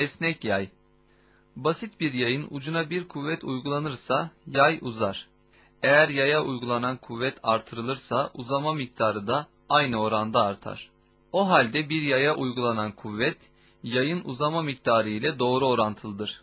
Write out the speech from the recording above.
Esnek yay. Basit bir yayın ucuna bir kuvvet uygulanırsa yay uzar. Eğer yaya uygulanan kuvvet artırılırsa uzama miktarı da aynı oranda artar. O halde bir yaya uygulanan kuvvet yayın uzama miktarı ile doğru orantılıdır.